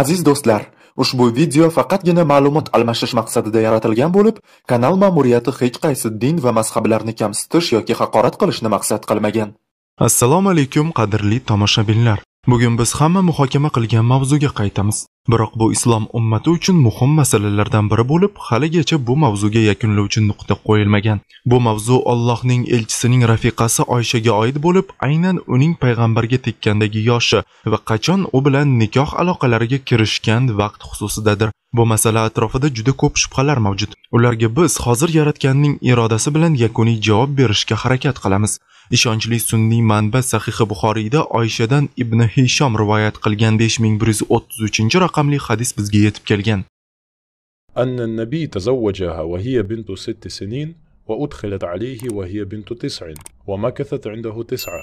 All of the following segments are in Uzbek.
Aziz do'stlar, ushbu video faqatgina ma'lumot almashish maqsadida yaratilgan bo'lib, kanal ma'muriyati hech qaysi din va mazhablarni kamsitish yoki haqorat qilishni maqsad qilmagan. Assalomu alaykum qadrli tomoshabinlar. Bugun biz hamma muhokama qilgan mavzuga qaytamiz. biroq bu islom ummati uchun muhim masalalardan biri bo'lib haligacha bu mavzuga yakunlovchi nuqta qo'yilmagan bu mavzu allohning elchisining rafiqasi oyshaga oid bo'lib aynan uning payg'ambarga tekkandagi yoshi va qachon u bilan nikoh aloqalariga kirishgan vaqt xususidadir Bu masala atrofida juda ko'p shubhalar mavjud. Ularga biz hozir yaratganning irodasi bilan yakuniy javob berishga harakat qilamiz. Ishonchli sunniy manba Sahih Buxoriyda oyishadan ibn Hishom rivoyat qilgan 5133-raqamli hadis bizga yetib kelgan. hiya bintu تزوجها sanin wa udkhilat alayhi وأدخلت عليه وهي بنت تسع ومكثت عنده تسعة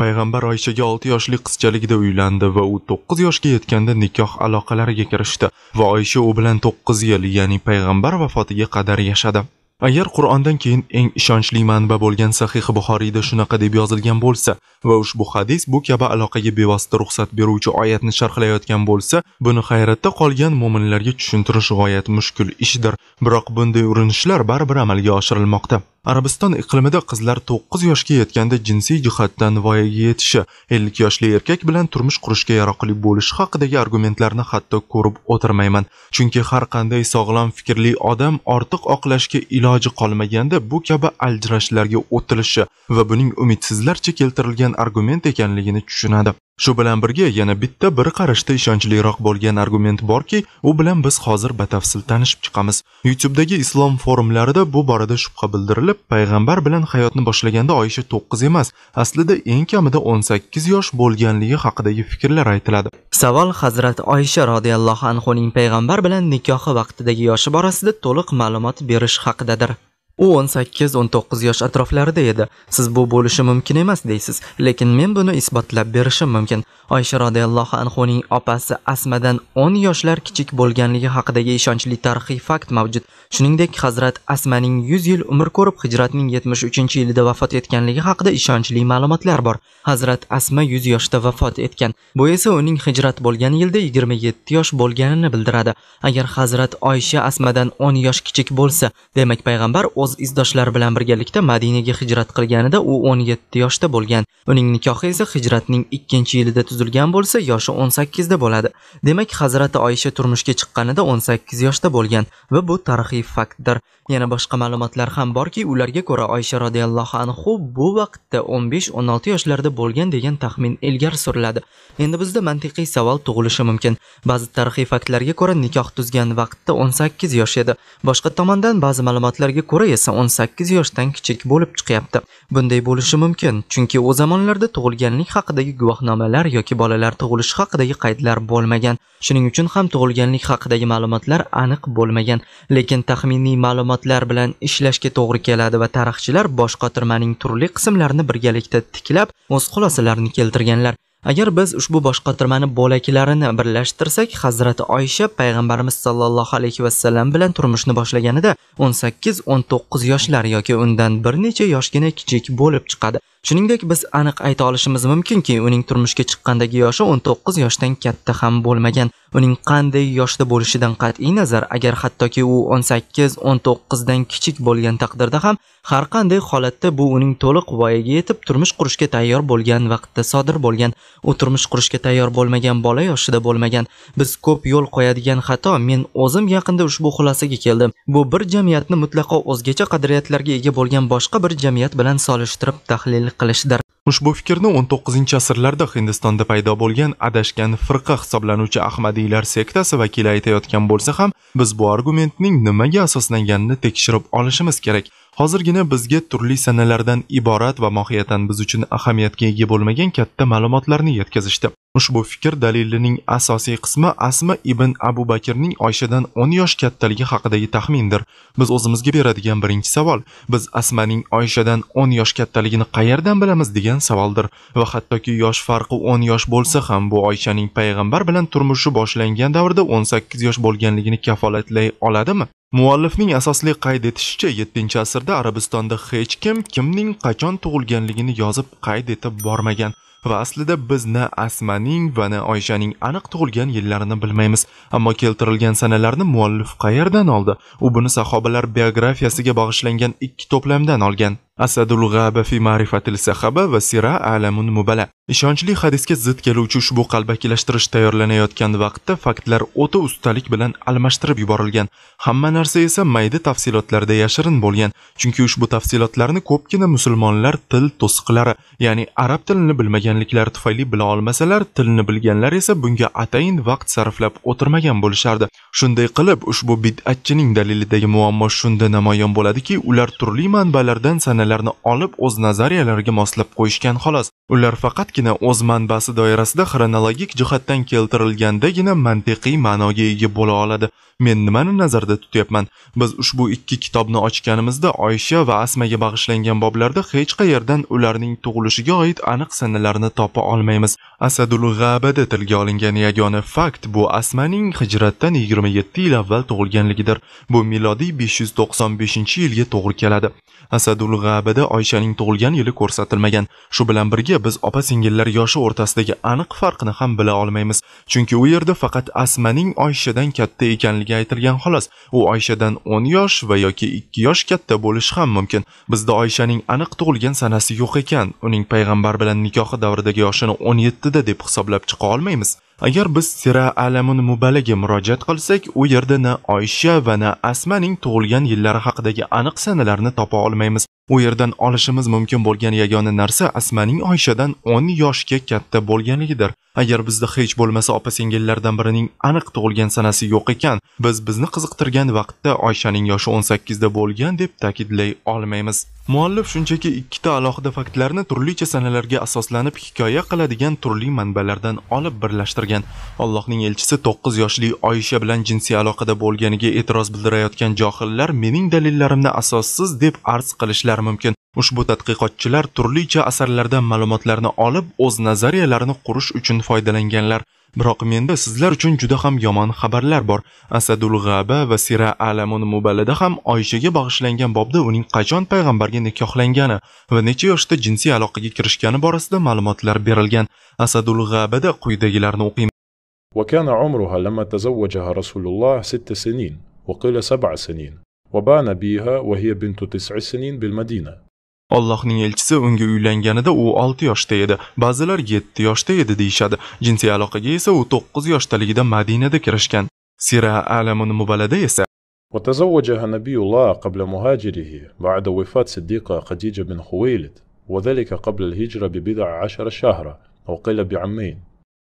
payg'ambar oyshaga 6 yoshli qizchaligida uylandi va u 9 yoshga yetganda nikoh aloqalariga kirishdi va oysha u bilan 9 yil ya'ni payg'ambar vafotiga qadar yashadi agar qur'ondan keyin eng ishonchli manba bo'lgan sahih buxoriyda shunaqa deb yozilgan bo'lsa va ushbu hadis bu kabi aloqaga bevosita ruxsat beruvchi oyatni sharhlayotgan bo'lsa buni hayratda qolgan mo'minlarga tushuntirish g'oyat mushkul ishdir biroq bunday urinishlar baribir amalga oshirilmoqda Arabiston iqlimida qizlar 9 yoshga yetganda jinsiy jihatdan voyaga yetishi, 50 yoshli erkak bilan turmush qurishga yaroqli bo'lishi haqidagi argumentlarni hatto ko'rib o'tirmayman. Chunki har qanday sog'lom fikrli odam ortiq oqlashga iloji qolmaganda bu kabi aljrashlarga o'tilishi va buning umidsizlarcha keltirilgan argument ekanligini tushunadi. shu bilan birga yana bitta bir qarashda ishonchliroq bo'lgan argument borki u bilan biz hozir batafsil tanishib chiqamiz youtubedagi islom forumlarida bu borada shubha bildirilib payg'ambar bilan hayotni boshlaganda oyisha to'qqiz emas aslida eng kamida o'n sakkiz yosh bo'lganligi haqidagi fikrlar aytiladi savol hazrat oyisha roziyallohu anhuning payg'ambar bilan nikohi vaqtidagi yoshi borasida to'liq ma'lumot berish haqidadir u 18-19 yosh atroflarida edi siz bu bo'lishi mumkin emas deysiz lekin men buni isbotlab berishim mumkin oysha roziyallohu anhuning opasi asmadan 10 yoshlar kichik bo'lganligi haqidagi ishonchli tarixiy fakt mavjud shuningdek hazrat asmaning 100 yil umr ko'rib hijratning 73 yilida vafot etganligi haqida ishonchli ma'lumotlar bor hazrat asma 100 yoshda vafot etgan bu esa uning hijrat bo'lgan yilda 27 yosh bo'lganini bildiradi agar hazrat oysha asmadan 10 yosh kichik bo'lsa demak payg'ambar o'z izdoshlari bilan birgalikda madinaga hijrat qilganida u 17 yoshda bo'lgan uning nikohi esa hijratning 2 yilida tuzilgan bo'lsa yoshi 18 da bo'ladi demak hazrati oyisha turmushga chiqqanida 18 yoshda bo'lgan va bu tarixiy faktdir yana boshqa ma'lumotlar ham borki ularga ko'ra oysha roziyallohu anhu bu vaqtda 15-16 yoshlarda bo'lgan degan taxmin ilgari suriladi endi bizda mantiqiy savol tug'ilishi mumkin ba'zi tarixiy faktlarga ko'ra nikoh tuzgan vaqtda 18 yosh edi boshqa tomondan ba'zi ma'lumotlarga ko'ra esa 18 yoshdan kichik bo'lib chiqyapti. Bunday bo'lishi mumkin, chunki o'z zamonlarda tug'ilganlik haqidagi guvohnomalar yoki bolalar tug'ilishi haqidagi qaydlar bo'lmagan. Shuning uchun ham tug'ilganlik haqidagi ma'lumotlar aniq bo'lmagan, lekin taxminiy ma'lumotlar bilan ishlashga to'g'ri keladi va tarixchilar bosh qotirmaning turli qismlarini birgalikda tiklab, o'z xulosalarini keltirganlar. agar biz ushbu boshqotirmani bo'laklarini birlashtirsak hazrati oysha payg'ambarimiz sollallohu alayhi vasallam bilan turmushni boshlaganida 18-19 yoshlar yoki undan bir necha yoshgina kichik bo'lib chiqadi Shuningdek, biz aniq ayta olishimiz mumkinki, uning turmushga chiqqandagi yoshi 19 yoshdan katta ham bo'lmagan. Uning qanday yoshda bo'lishidan qat'iy nazar, agar hattoki u 18-19 dan kichik bo'lgan taqdirda ham, har qanday holatda bu uning to'liq voyaga yetib turmush qurishga tayyor bo'lgan vaqtda sodir bo'lgan. U turmush qurishga tayyor bo'lmagan bola yoshida bo'lmagan. Biz ko'p yo'l qo'yadigan xato, men o'zim yaqinda ushbu xulosaga keldim. Bu bir jamiyatni mutlaqo o'zgacha qadriyatlarga ega bo'lgan boshqa bir jamiyat bilan solishtirib tahlil qilishdir ushbu fikrni 19 asrlarda hindistonda paydo bo'lgan adashgan firqa hisoblanuvchi ahmadiylar sektasi vakili aytayotgan bo'lsa ham biz bu argumentning nimaga asoslanganini tekshirib olishimiz kerak hozirgina bizga turli sanalardan iborat va mohiyatan biz uchun ahamiyatga ega bo'lmagan katta ma'lumotlarni yetkazishdi ushbu fikr dalilining asosiy qismi asma ibn abu bakrning oyshadan 10 yosh kattaligi haqidagi taxmindir biz o'zimizga beradigan birinchi savol biz asmaning oyshadan 10 yosh kattaligini qayerdan bilamiz degan savoldir va hattoki yosh farqi 10 yosh bo'lsa ham bu oyshaning payg'ambar bilan turmushi boshlangan davrda 18 yosh bo'lganligini kafolatlay oladimi Muallifning asosli qayd etishicha, 7-asrda Arabistonda hech kim kimning qachon tug'ilganligini yozib qayd etib bormagan va aslida biz na Asmaning va na Oyshaning aniq tug'ilgan yillarini bilmaymiz. Ammo keltirilgan sanalarni muallif qayerdan oldi? U buni sahobalar biografiyasiga bag'ishlangan ikki to'plamdan olgan. asadul g'aba fi ma'rifatil sahaba va sira alamun mubala ishonchli hadisga zid keluvchi ushbu qalbakilashtirish tayyorlanayotgan vaqtda faktlar o'ta ustalik bilan almashtirib yuborilgan hamma narsa esa mayda tafsilotlarda yashirin bo'lgan chunki ushbu tafsilotlarni ko'pgina musulmonlar til to'siqlari ya'ni arab tilini bilmaganliklari tufayli bila olmasalar tilni bilganlar esa bunga atayin vaqt sarflab o'tirmagan bo'lishardi shunday qilib ushbu bid'atchining dalilidagi muammo shunda namoyon bo'ladiki ular turli manbalardan sanal tushunchalarni olib o'z nazariyalariga moslab qo'yishgan xolos. Ular faqatgina o'z manbasi doirasida xronologik jihatdan keltirilgandagina mantiqiy ma'noga ega bo'la oladi. Men nimani nazarda tutyapman? Biz ushbu ikki kitobni ochganimizda Oysha va Asmaga bag'ishlangan boblarda hech qayerdan ularning tug'ilishiga oid aniq sanalarni topa olmaymiz. Asadul G'abada tilga olingan yagona fakt bu Asmaning hijratdan 27 yil avval tug'ilganligidir. Bu milodiy 595-yilga to'g'ri keladi. Asadul G'abada Oyshaning tug'ilgan yili ko'rsatilmagan. Shu bilan birga biz opa-singillar yoshi o'rtasidagi aniq farqni ham bila olmaymiz, chunki u yerda faqat Asmaning Oyshadan katta ekanligi ekanligi aytilgan xolos. U Oyshadan 10 yosh va yoki 2 yosh katta bo'lishi ham mumkin. Bizda Oyshaning aniq tug'ilgan sanasi yo'q ekan. Uning payg'ambar bilan nikohi davridagi yoshini 17 da deb hisoblab chiqa olmaymiz. Agar biz Sira Alamun Mubalaga murojaat qilsak, u yerda na Oysha va na Asmaning tug'ilgan yillari haqidagi aniq sanalarni topa olmaymiz. u yerdan olishimiz mumkin bo'lgan yagona narsa asmaning oyshadan 10 yoshga katta bo'lganligidir agar bizda hech bo'lmasa opa singillardan birining aniq tug'ilgan sanasi yo'q ekan biz bizni qiziqtirgan vaqtda oyshaning yoshi 18 da bo'lgan deb ta'kidlay olmaymiz muallif shunchaki ikkita alohida faktlarni turlicha sanalarga asoslanib hikoya qiladigan turli manbalardan olib birlashtirgan allohning elchisi 9 yoshli Oyisha bilan jinsiy aloqada bo'lganiga e'tiroz bildirayotgan johillar mening dalillarimni asossiz deb arz qilishlar bo'lishlari mumkin ushbu tadqiqotchilar turlicha asarlardan ma'lumotlarni olib o'z nazariyalarini qurish uchun foydalanganlar biroq menda sizlar uchun juda ham yomon xabarlar bor asadul g'aba va sira alamun mubalada ham oyishaga bag'ishlangan bobda uning qachon payg'ambarga nikohlangani va necha yoshda jinsiy aloqaga kirishgani borasida ma'lumotlar berilgan asadul g'abada quyidagilarni o'qiymiz وكان عمرها لما تزوجها رسول الله ست سنين وقيل سبع سنين وبان بها وهي بنت تسع سنين بالمدينة allohning elchisi unga uylanganida u 6 yoshda edi ba'zilar 7 yoshda edi deyishadi jinsiy aloqaga esa u 9 yoshdaligida madinada kirishgan sira alamun mubalada esa وتزوجها نبي الله قبل مهاجره بعد وفاة صديقة خديجة بن خويلد وذلك قبل الهجرة ببضع عشر شهرا وقيل بعمين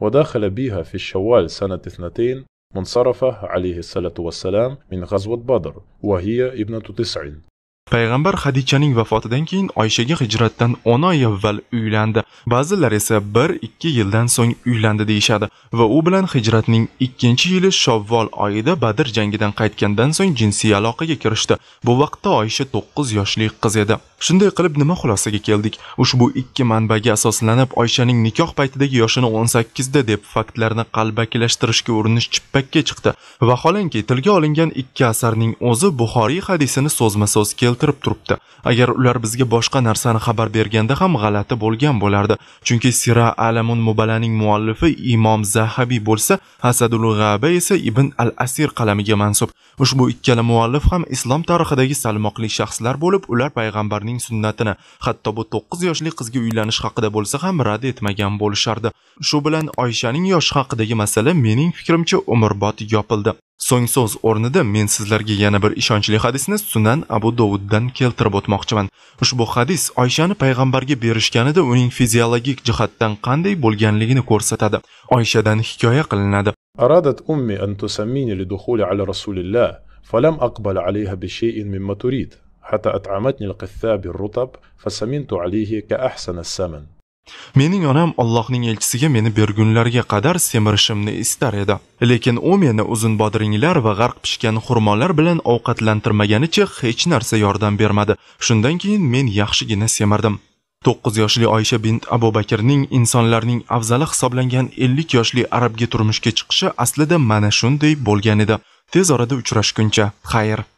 ودخل بها في الشوال سنة اثنتين من عليه الصلاة والسلام من غزوة بدر وهي ابنة تسعين payg'ambar hadichaning vafotidan keyin oyshaga hijratdan 10 oy avval uylandi ba'zilar esa 1-2 yildan so'ng uylandi deyishadi va u bilan hijratning ikkinchi yili shovvol oyida badr jangidan qaytgandan so'ng jinsiy aloqaga kirishdi bu vaqtda oysha 9 yoshli qiz edi shunday qilib nima xulosaga keldik ushbu ikki manbaga asoslanib oyshaning nikoh paytidagi yoshini 18 da deb faktlarni qalbakilashtirishga urinish chippakka chiqdi vaholanki tilga olingan ikki asarning o'zi buxoriy hadisini so'zma so'z keltirdi keltirib turibdi agar ular bizga boshqa narsani xabar berganda ham g'alati bo'lgan bo'lardi chunki sira alamun mubalaning muallifi imom zahabiy bo'lsa hasadul g'aba esa ibn al asir qalamiga mansub ushbu ikkala muallif ham islom tarixidagi salmoqli shaxslar bo'lib ular payg'ambarning sunnatini hatto bu 9 yoshli qizga uylanish haqida bo'lsa ham rad etmagan bo'lishardi shu bilan oyshaning yoshi haqidagi masala mening fikrimcha umrbod yopildi So'ng so'z o'rnida men sizlarga yana bir ishonchli hadisni Sunan Abu Dovuddan keltirib o'tmoqchiman. Ushbu hadis Oyshani payg'ambarga berishganida uning fiziologik jihatdan qanday bo'lganligini ko'rsatadi. Oyshadan hikoya qilinadi. Aradat ummi an tusammini lidukhuli ala rasulillah, falam aqbal alayha bi shay'in mimma turid, hatta at'amatni al-qithab ar-rutab, fasamintu alayhi ka ahsan as-saman. Mening onam Allohning elchisiga meni bergunlarga qadar semirishimni istar edi. Lekin u meni uzun bodringlar va g'arq pishgan xurmolar bilan ovqatlantirmaganicha hech narsa yordam bermadi. Shundan keyin men yaxshigina semirdim. 9 yoshli Oysha bint Abu Bakrning insonlarning afzali hisoblangan 50 yoshli arabga turmushga chiqishi aslida mana shunday bo'lgan edi. Tez orada uchrashguncha, xayr.